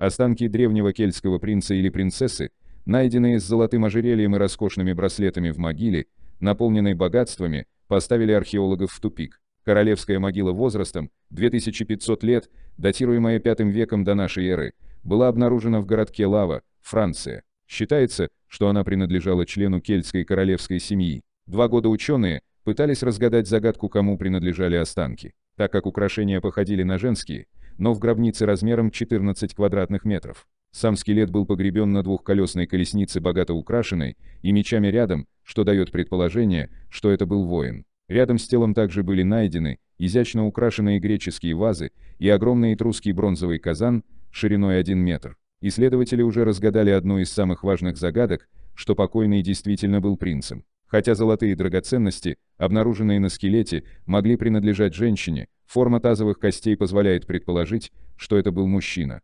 Останки древнего кельтского принца или принцессы, найденные с золотым ожерельем и роскошными браслетами в могиле, наполненной богатствами, поставили археологов в тупик. Королевская могила возрастом 2500 лет, датируемая V веком до нашей эры, была обнаружена в городке Лава, Франция. Считается, что она принадлежала члену кельтской королевской семьи. Два года ученые пытались разгадать загадку, кому принадлежали останки. Так как украшения походили на женские, но в гробнице размером 14 квадратных метров. Сам скелет был погребен на двухколесной колеснице, богато украшенной, и мечами рядом, что дает предположение, что это был воин. Рядом с телом также были найдены изящно украшенные греческие вазы и огромный этрусский бронзовый казан шириной 1 метр. Исследователи уже разгадали одну из самых важных загадок, что покойный действительно был принцем. Хотя золотые драгоценности, обнаруженные на скелете, могли принадлежать женщине, форма тазовых костей позволяет предположить, что это был мужчина.